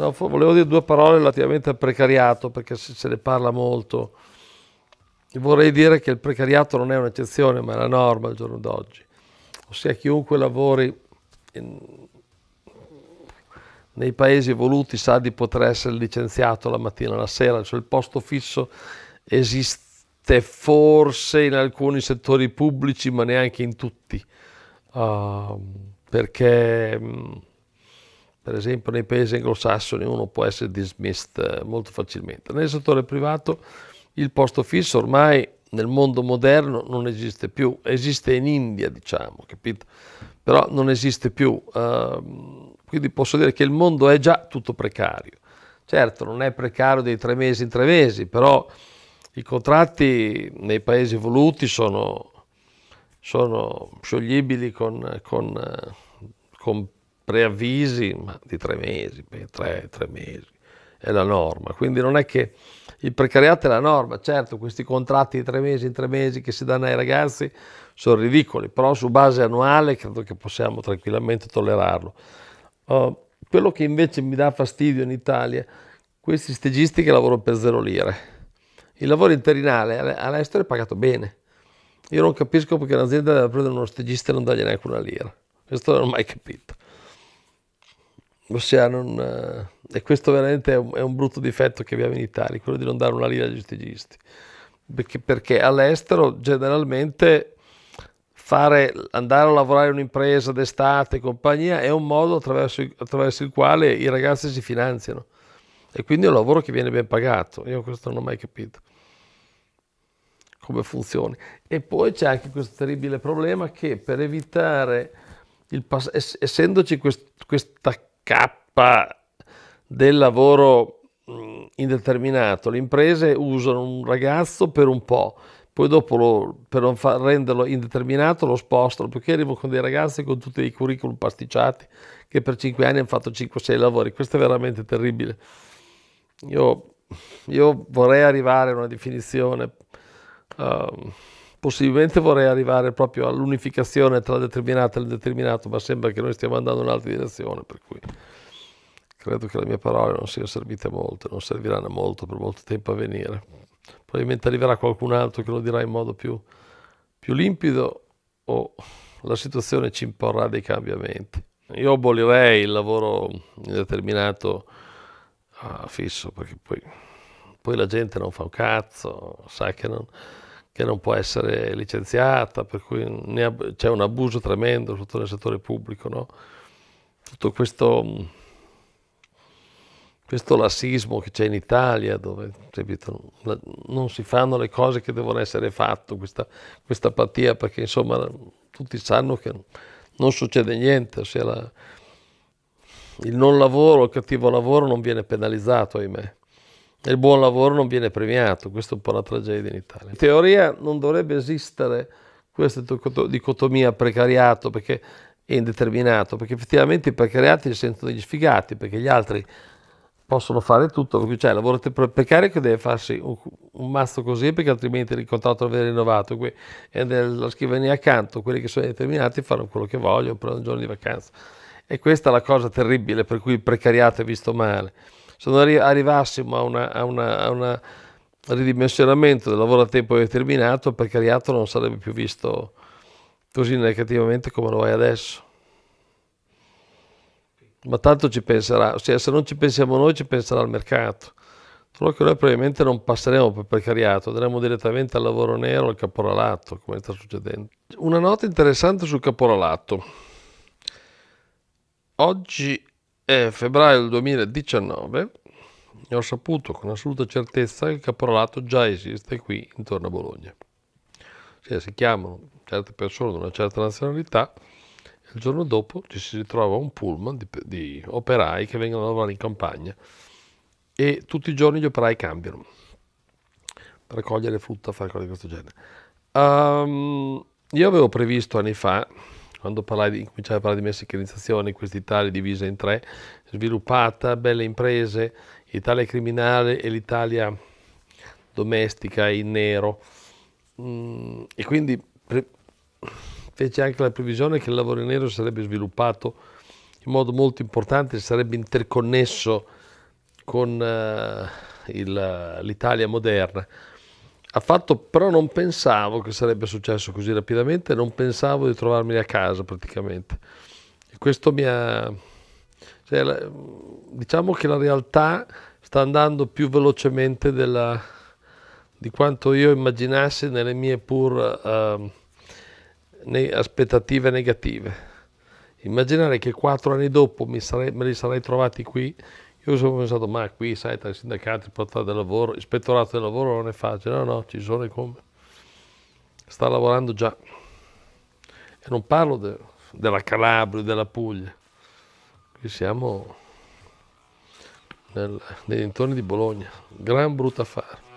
No, volevo dire due parole relativamente al precariato, perché se, ne parla molto. Vorrei dire che il precariato non è un'eccezione, ma è la norma al giorno d'oggi. Ossia chiunque lavori in, nei paesi evoluti sa di poter essere licenziato la mattina, la sera, cioè il posto fisso esiste forse in alcuni settori pubblici, ma neanche in tutti. Uh, perché per esempio nei paesi anglosassoni uno può essere dismissed eh, molto facilmente. Nel settore privato il posto fisso ormai nel mondo moderno non esiste più, esiste in India diciamo, capito? Però non esiste più, uh, quindi posso dire che il mondo è già tutto precario. Certo, non è precario dei tre mesi in tre mesi, però i contratti nei paesi evoluti sono, sono scioglibili con, con, eh, con preavvisi ma di tre mesi, tre, tre mesi, è la norma. Quindi non è che il precariato è la norma, certo questi contratti di tre mesi in tre mesi che si danno ai ragazzi sono ridicoli, però su base annuale credo che possiamo tranquillamente tollerarlo. Uh, quello che invece mi dà fastidio in Italia, questi stegisti che lavorano per zero lire. Il lavoro interinale all'estero è pagato bene. Io non capisco perché un'azienda deve prendere uno stagista e non dargli neanche una lira. Questo non ho mai capito ossia non, eh, e questo veramente è un, è un, brutto difetto che abbiamo in Italia, quello di non dare una lira agli stigisti, perché, perché all'estero generalmente fare, andare a lavorare in un'impresa d'estate e compagnia è un modo attraverso, attraverso, il quale i ragazzi si finanziano e quindi è un lavoro che viene ben pagato, io questo non ho mai capito come funzioni. E poi c'è anche questo terribile problema che per evitare, il pass- essendoci quest- questa K del lavoro mm, indeterminato, le imprese usano un ragazzo per un po', poi dopo lo, per non far, renderlo indeterminato lo spostano, perché arrivo con dei ragazzi con tutti i curriculum pasticciati che per cinque anni hanno fatto 5-6 lavori, questo è veramente terribile. Io, io vorrei arrivare a una definizione. Uh, possibilmente vorrei arrivare proprio all'unificazione tra determinato e indeterminato, ma sembra che noi stiamo andando in un'altra direzione, per cui credo che le mie parole non siano servite molto, non serviranno molto per molto tempo a venire. Probabilmente arriverà qualcun altro che lo dirà in modo più, più limpido o la situazione ci imporrà dei cambiamenti. Io abolirei il lavoro indeterminato ah, fisso perché poi, poi la gente non fa un cazzo, sa che non che non può essere licenziata, per cui c'è un abuso tremendo soprattutto nel settore pubblico. No? Tutto questo, questo, lassismo che c'è in Italia, dove capito, non si fanno le cose che devono essere fatte, questa, questa apatia, perché insomma tutti sanno che non succede niente, ossia la, il non lavoro, il cattivo lavoro non viene penalizzato, ahimè il buon lavoro non viene premiato, questa è un po' la tragedia in Italia. In teoria non dovrebbe esistere questa dicotomia precariato perché è indeterminato, perché effettivamente i precariati si sentono gli sfigati, perché gli altri possono fare tutto, perché c'è cioè, il lavoratore precario che deve farsi un, un mazzo così perché altrimenti il contratto non viene rinnovato qui, e nella scrivania accanto quelli che sono determinati fanno quello che vogliono, prendono un giorno di vacanza. E questa è la cosa terribile per cui il precariato è visto male se non arrivassimo a, una, a, una, a una ridimensionamento del lavoro a tempo determinato, il precariato non sarebbe più visto così negativamente come lo è adesso. Ma tanto ci penserà, ossia se non ci pensiamo noi ci penserà il mercato. Solo che noi probabilmente non passeremo per precariato, andremo direttamente al lavoro nero, al caporalato, come sta succedendo. Una nota interessante sul caporalato. Oggi e febbraio 2019 e ho saputo con assoluta certezza che il caporalato già esiste qui intorno a Bologna. Cioè, si chiamano certe persone di una certa nazionalità e il giorno dopo ci si ritrova un pullman di, di operai che vengono a lavorare in campagna e tutti i giorni gli operai cambiano per cogliere frutta, fare cose di questo genere. Um, io avevo previsto anni fa quando parlai di, cominciai a parlare di messicanizzazione, questa Italia divisa in tre, sviluppata, belle imprese, Italia criminale e l'Italia domestica in nero. Mm, e quindi pre- fece anche la previsione che il lavoro in nero sarebbe sviluppato in modo molto importante, sarebbe interconnesso con uh, il, l'Italia moderna ha fatto, però non pensavo che sarebbe successo così rapidamente, non pensavo di trovarmi a casa praticamente. E questo mi ha... Cioè, diciamo che la realtà sta andando più velocemente della, di quanto io immaginassi nelle mie pur uh, ehm, ne, aspettative negative. Immaginare che quattro anni dopo sare, me li sarei trovati qui io sono pensato, ma qui, sai, tra i sindacati, il portale del lavoro, ispettorato del lavoro non è facile, no, no, ci sono i come. Sta lavorando già. E non parlo de, della Calabria, della Puglia. Qui siamo nel, nei dintorni di Bologna. Gran brutta affare.